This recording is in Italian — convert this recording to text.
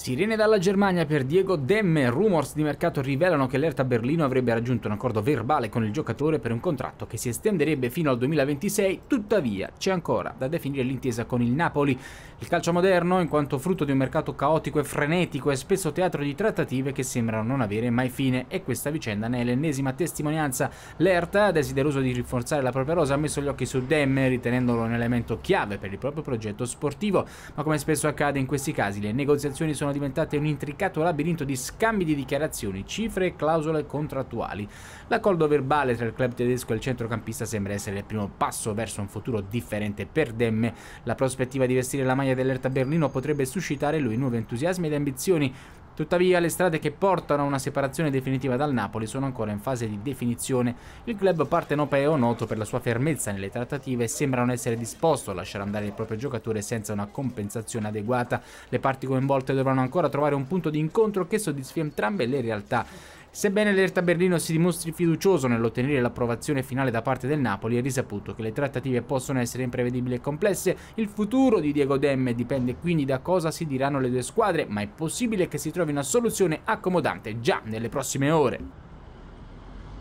Sirene dalla Germania per Diego Demme. Rumors di mercato rivelano che l'Erta Berlino avrebbe raggiunto un accordo verbale con il giocatore per un contratto che si estenderebbe fino al 2026. Tuttavia, c'è ancora da definire l'intesa con il Napoli. Il calcio moderno, in quanto frutto di un mercato caotico e frenetico, è spesso teatro di trattative che sembrano non avere mai fine e questa vicenda ne è l'ennesima testimonianza. L'Erta, desideroso di rinforzare la propria rosa, ha messo gli occhi su Demme, ritenendolo un elemento chiave per il proprio progetto sportivo, ma come spesso accade in questi casi, le negoziazioni sono sono diventate un intricato labirinto di scambi di dichiarazioni, cifre e clausole contrattuali. L'accordo verbale tra il club tedesco e il centrocampista sembra essere il primo passo verso un futuro differente per Demme. La prospettiva di vestire la maglia dell'Erta Berlino potrebbe suscitare lui nuovi entusiasmi ed ambizioni, Tuttavia le strade che portano a una separazione definitiva dal Napoli sono ancora in fase di definizione. Il club partenopeo, noto per la sua fermezza nelle trattative, sembra non essere disposto a lasciare andare il proprio giocatore senza una compensazione adeguata. Le parti coinvolte dovranno ancora trovare un punto di incontro che soddisfi entrambe le realtà. Sebbene l'Erta Berlino si dimostri fiducioso nell'ottenere l'approvazione finale da parte del Napoli, è risaputo che le trattative possono essere imprevedibili e complesse. Il futuro di Diego Demme dipende quindi da cosa si diranno le due squadre, ma è possibile che si trovi una soluzione accomodante già nelle prossime ore.